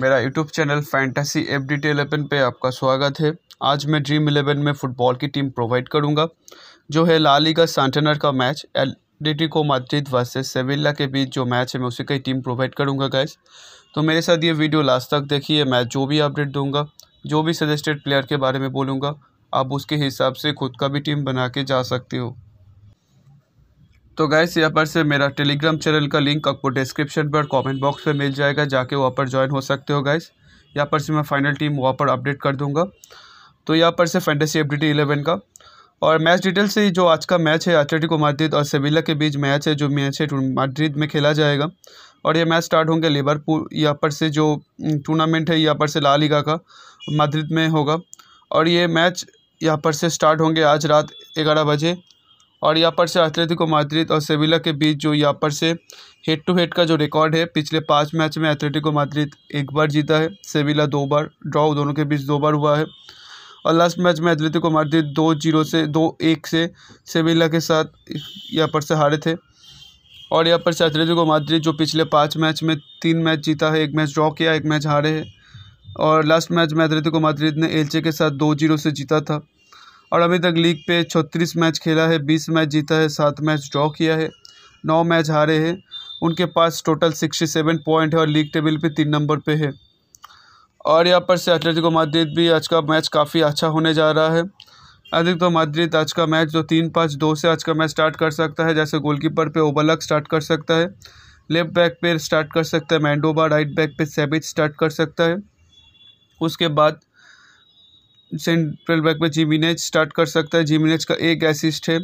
मेरा YouTube channel fantasy F D T eleven पर आपका स्वागत है आज मैं ड्रीम इलेवन में फ़ुटबॉल की टीम प्रोवाइड करूंगा जो है लाली का सांटेनर का मैच एल डी टी को माद्रिद वर्सेज सेविल्ला के बीच जो मैच है मैं उसी का ही टीम प्रोवाइड करूंगा गैस तो मेरे साथ ये वीडियो लास्ट तक देखिए मैं जो भी अपडेट दूंगा जो भी सजेस्टेड प्लेयर के बारे में बोलूँगा आप उसके हिसाब से खुद का भी टीम बना के जा सकते हो तो गैस यहाँ पर से मेरा टेलीग्राम चैनल का लिंक आपको डिस्क्रिप्शन पर कमेंट बॉक्स में मिल जाएगा जाके वहाँ पर ज्वाइन हो सकते हो गैस यहाँ पर से मैं फाइनल टीम वहाँ पर अपडेट कर दूँगा तो यहाँ पर से फैंटेसी एफडीटी इलेवन का और मैच डिटेल से जो आज का मैच है एथलेटिको माद्रिद और सेविला के बीच मैच है जो मैच है माद्रिद में खेला जाएगा और ये मैच स्टार्ट होंगे लेबरपुर यहाँ पर से जो टूर्नामेंट है यहाँ पर से लाल का माद्रिद में होगा और ये मैच यहाँ पर से स्टार्ट होंगे आज रात ग्यारह बजे और यहाँ पर से एथलेटिको माद्रिद और सेविला के बीच जो यहाँ पर से हेड टू हेड का जो रिकॉर्ड है पिछले पाँच मैच में एथलेटिको माद्रिद एक बार जीता है सेविला दो बार ड्रॉ दोनों के बीच दो बार हुआ है और लास्ट मैच में एथलेटिको माद्रिद दो जीरो से दो एक से सेविला के साथ यहाँ पर से हारे थे और यहाँ पर से एथलेटिको माद्रिद जो पिछले पाँच मैच में तीन मैच जीता है एक मैच ड्रॉ किया एक मैच हारे है और लास्ट मैच में एथलेटिको माद्रिद ने एलचे के साथ दो जीरो से जीता था और अभी तक लीग पे छत्तीस मैच खेला है बीस मैच जीता है सात मैच ड्रॉ किया है नौ मैच हारे हैं उनके पास टोटल सिक्सटी सेवन पॉइंट है और लीग टेबल पे तीन नंबर पे है और यहाँ पर से एटलेटिको माद्रिद भी आज का मैच काफ़ी अच्छा होने जा रहा है अधिक तो माद्रिद आज का मैच जो तीन पाँच दो से आज का मैच स्टार्ट कर सकता है जैसे गोलकीपर पे ओबलक स्टार्ट कर सकता है लेफ्ट बैक पे स्टार्ट कर सकता है मैंडोबा राइट बैक पे सेबिज स्टार्ट कर सकता है उसके बाद सेंट्रल बैक में जीमिनेज स्टार्ट कर सकता है जीमिनेज का एक एसिस्ट है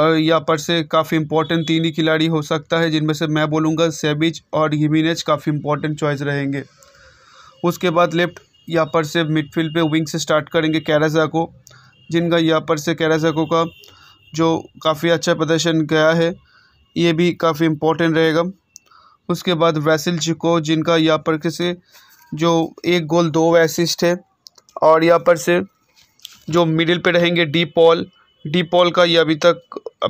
और यहाँ पर से काफ़ी इंपॉर्टेंट तीन ही खिलाड़ी हो सकता है जिनमें से मैं बोलूँगा सेबिज और हिमिनेज काफ़ी इंपॉर्टेंट चॉइस रहेंगे उसके बाद लेफ्ट यहाँ पर से मिडफील्ड पे विंग से स्टार्ट करेंगे कैराजाको जिनका यहाँ पर से कैराजाको का जो काफ़ी अच्छा प्रदर्शन गया है ये भी काफ़ी इम्पोर्टेंट रहेगा उसके बाद वैसिल को जिनका यहाँ पर से जो एक गोल दो एसिस्ट है और यहाँ पर से जो मिडिल पे रहेंगे डी पॉल डी पॉल का ये अभी तक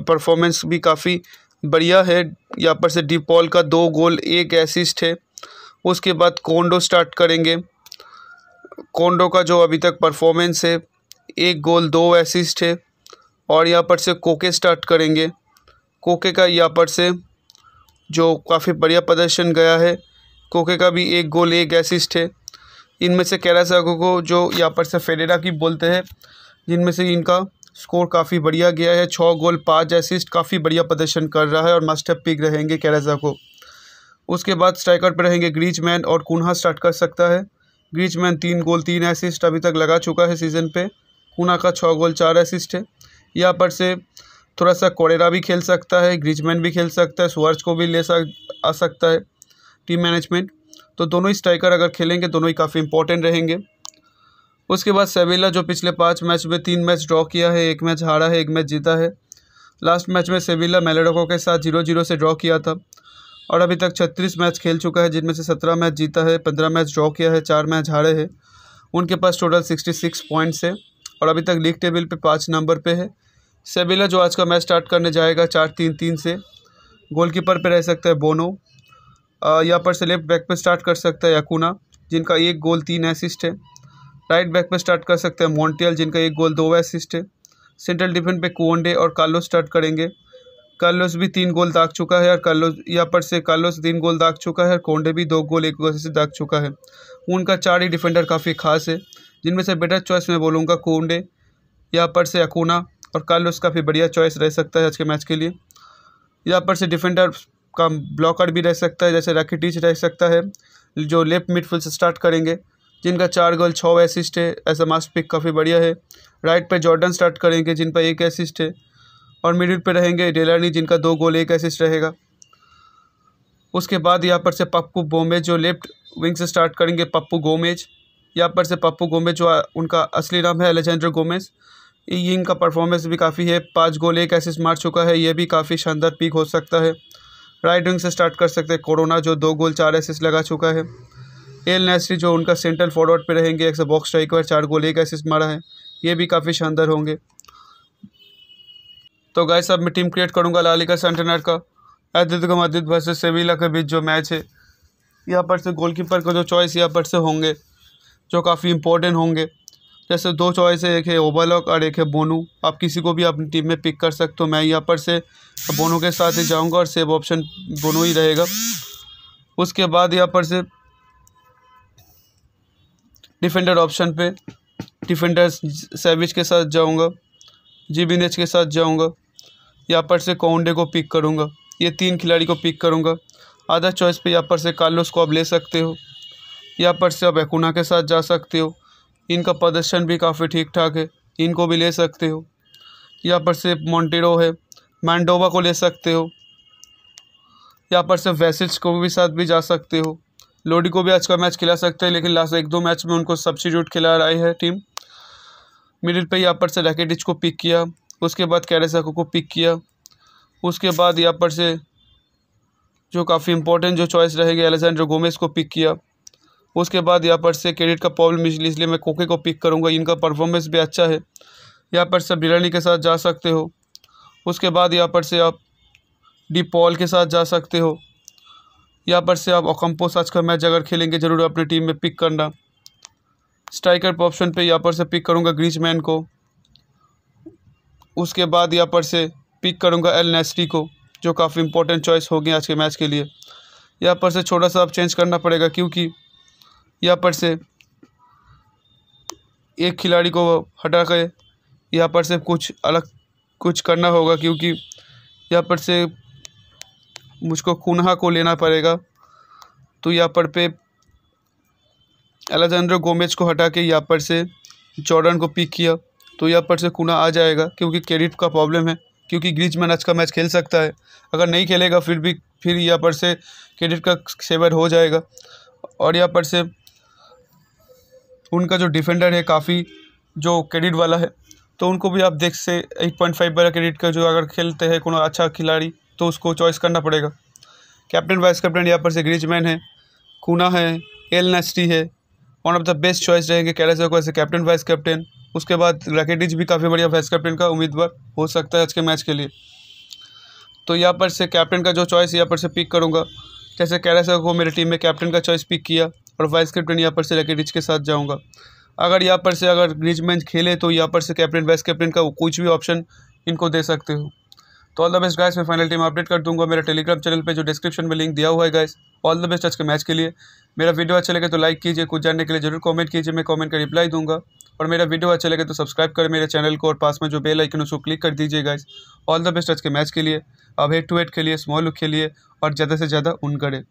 परफॉर्मेंस भी काफ़ी बढ़िया है यहाँ पर से डी पॉल का दो गोल एक एसिस्ट है उसके बाद कोंडो स्टार्ट करेंगे कोंडो का जो अभी तक परफॉर्मेंस है एक गोल दो एसिस्ट है और यहाँ पर से कोके स्टार्ट करेंगे कोके का यहाँ पर से जो काफ़ी बढ़िया प्रदर्शन गया है कोके का भी एक गोल एक एसिस्ट है इनमें से कैरासागो को जो यहाँ पर से फेरेरा की बोलते हैं जिनमें से इनका स्कोर काफ़ी बढ़िया गया है छः गोल पाँच असिस्ट काफ़ी बढ़िया प्रदर्शन कर रहा है और मास्टर पिक रहेंगे कैराजा को उसके बाद स्ट्राइकर पर रहेंगे मैन और कुन्हा स्टार्ट कर सकता है मैन तीन गोल तीन असिस्ट अभी तक लगा चुका है सीज़न पे कूना का छः गोल चार असिस्ट है यहाँ पर से थोड़ा सा कोरेरा भी खेल सकता है ग्रीच भी खेल सकता है स्वर्च को भी ले सक आ सकता है टीम मैनेजमेंट तो दोनों ही स्ट्राइकर अगर खेलेंगे दोनों ही काफ़ी इंपॉर्टेंट रहेंगे उसके बाद सेविला जो पिछले पाँच मैच में तीन मैच ड्रॉ किया है एक मैच हारा है एक मैच जीता है लास्ट मैच में सेविला मेलेडोको के साथ जीरो जीरो से ड्रॉ किया था और अभी तक छत्तीस मैच खेल चुका है जिनमें से सत्रह मैच जीता है पंद्रह मैच ड्रॉ किया है चार मैच हारे हैं उनके पास टोटल सिक्सटी सिक्स पॉइंट्स है और अभी तक लीग टेबल पे पाँच नंबर पे है सेविला जो आज का मैच स्टार्ट करने जाएगा चार तीन तीन से गोलकीपर पे रह सकता है बोनो यहाँ पर से लेफ्ट बैक पे स्टार्ट कर सकता है याकूना जिनका एक गोल तीन असिस्ट है राइट बैक पे स्टार्ट कर सकते हैं मॉन्टियल जिनका एक गोल दो असिस्ट है सेंट्रल डिफेंस पे कुंडे और कार्लोस स्टार्ट करेंगे कार्लोस भी तीन गोल दाग चुका है और कार्लोस यहाँ पर से कार्लोस तीन गोल दाग चुका है और कोंडे भी दो गोल एक गोल से दाग चुका है उनका चार ही डिफेंडर काफ़ी खास है जिनमें से बेटर चॉइस मैं बोलूँगा कोंडे यहाँ पर से अकूना और कार्लोस काफ़ी बढ़िया चॉइस रह सकता है आज के मैच के लिए यहाँ पर से डिफेंडर का ब्लॉकर भी रह सकता है जैसे रैकेटिच रह सकता है जो लेफ्ट मिडफील्ड से स्टार्ट करेंगे जिनका चार गोल छः एसिस्ट है ऐसा मास्ट पिक काफ़ी बढ़िया है राइट पर जॉर्डन स्टार्ट करेंगे जिन पर एक एसिस्ट है और मिडिल पर रहेंगे डेलानी जिनका दो गोल एक एसिस्ट रहेगा उसके बाद यहाँ पर से पप्पू बोमेज जो लेफ्ट विंग से स्टार्ट करेंगे पप्पू गोमेज यहाँ पर से पप्पू गोमेज जो उनका असली नाम है अलेजेंड्रो गोमेज इनका परफॉर्मेंस भी काफ़ी है पाँच गोल एक एसिस्ट मार चुका है ये भी काफ़ी शानदार पिक हो सकता है राइट विंग से स्टार्ट कर सकते हैं कोरोना जो दो गोल चार एसिस लगा चुका है एल नेसरी जो उनका सेंट्रल फॉरवर्ड पे रहेंगे एक सौ बॉक्स स्ट्राइकर चार गोल एक एसिस मारा है ये भी काफ़ी शानदार होंगे तो गाय साहब मैं टीम क्रिएट करूँगा लालिका सेंटेनर का एथलेटिको मद्रिद वर्सेस सेविला के बीच जो मैच है यहाँ पर से गोलकीपर का जो चॉइस यहाँ पर से होंगे जो काफ़ी इंपॉर्टेंट होंगे जैसे दो चॉइस है एक है ओवरलॉक और एक है बोनू आप किसी को भी अपनी टीम में पिक कर सकते हो मैं यहाँ पर से बोनू के साथ ही जाऊँगा और सेव ऑप्शन बोनू ही रहेगा उसके बाद यहाँ पर से डिफेंडर ऑप्शन पे डिफेंडर सेविच के साथ जाऊँगा जी के साथ जाऊँगा यहाँ पर से कोंडे को पिक करूँगा ये तीन खिलाड़ी को पिक करूँगा आधा चॉइस पे यहाँ पर से कार्लोस को आप ले सकते हो यहाँ पर से आप एकुना के साथ जा सकते हो इनका प्रदर्शन भी काफ़ी ठीक ठाक है इनको भी ले सकते हो यहाँ पर से मोन्टेरो है मैंडोवा को ले सकते हो यहाँ पर से वैसिल्स को भी साथ भी जा सकते हो लोडी को भी आज का मैच खिला सकते हैं लेकिन लास्ट एक दो मैच में उनको सब्सिट्यूट खिला रहा है टीम मिडिल पे यहाँ पर से रैकेटिच को पिक किया उसके बाद कैरेसाको को पिक किया उसके बाद यहाँ पर से जो काफ़ी इंपॉर्टेंट जो चॉइस रहेगी एलेक्जेंड्रो गोमेस को पिक किया उसके बाद यहाँ पर से क्रेडिट का प्रॉब्लम इसलिए इसलिए मैं कोके को पिक करूँगा इनका परफॉर्मेंस भी अच्छा है यहाँ पर से बिरानी के साथ जा सकते हो उसके बाद यहाँ पर से आप डी पॉल के साथ जा सकते हो यहाँ पर से आप ओकम्पोस आज का मैच अगर खेलेंगे ज़रूर अपनी टीम में पिक करना स्ट्राइकर ऑप्शन पे यहाँ पर से पिक करूँगा ग्रीच मैन को उसके बाद यहाँ पर से पिक करूँगा एल नेस्टी को जो काफ़ी इंपॉर्टेंट चॉइस होगी आज के मैच के लिए यहाँ पर से छोटा सा आप चेंज करना पड़ेगा क्योंकि यहाँ पर से एक खिलाड़ी को हटा कर यहाँ पर से कुछ अलग कुछ करना होगा क्योंकि यहाँ पर से मुझको कुन्हा को लेना पड़ेगा तो यहाँ पर पे अलेजेंड्रो गोमेज को हटा के यहाँ पर से जॉर्डन को पिक किया तो यहाँ पर से कुना आ जाएगा क्योंकि क्रेडिट का प्रॉब्लम है क्योंकि ग्रीच मैन आज का मैच खेल सकता है अगर नहीं खेलेगा फिर भी फिर यहाँ पर से क्रेडिट का सेवर हो जाएगा और यहाँ पर से उनका जो डिफेंडर है काफ़ी जो क्रेडिट वाला है तो उनको भी आप देख से एट पॉइंट फाइव वाला क्रेडिट का जो अगर खेलते हैं कोई अच्छा खिलाड़ी तो उसको चॉइस करना पड़ेगा कैप्टन वाइस कैप्टन यहाँ पर से ग्रीजमैन है कूना है एल नेस्टी है one of the best choice रहेंगे कैलाश को ऐसे कैप्टन वाइस कैप्टन उसके बाद रैकेटिज भी काफ़ी बढ़िया वाइस कैप्टन का उम्मीदवार हो सकता है आज के मैच के लिए तो यहाँ पर से कैप्टन का जो चॉइस यहाँ पर से पिक करूँगा जैसे कैलाश को मेरी टीम में कैप्टन का चॉइस पिक किया और वाइस कैप्टन यहाँ पर से रैकेटिच के साथ जाऊँगा अगर यहाँ पर से अगर मैच खेले तो यहाँ पर से कैप्टन वाइस कैप्टन का कुछ भी ऑप्शन इनको दे सकते हो तो ऑल द बेस्ट गाइस मैं फाइनल टीम अपडेट कर दूंगा मेरा टेलीग्राम चैनल पे जो डिस्क्रिप्शन में लिंक दिया हुआ है गाइस ऑल द बेस्ट आज के मैच के लिए मेरा वीडियो अच्छा लगे तो लाइक कीजिए कुछ जानने के लिए जरूर कमेंट कीजिए मैं कमेंट का रिप्लाई दूंगा और मेरा वीडियो अच्छा लगे तो सब्सक्राइब करें मेरे चैनल को और पास में जो बेल आइकन उसको क्लिक कर दीजिए गाइस ऑल द बेस्ट आज के मैच के लिए अब हेड टू हेड खेलिए स्मॉल लुक खेलिए और ज़्यादा से ज़्यादा उन करें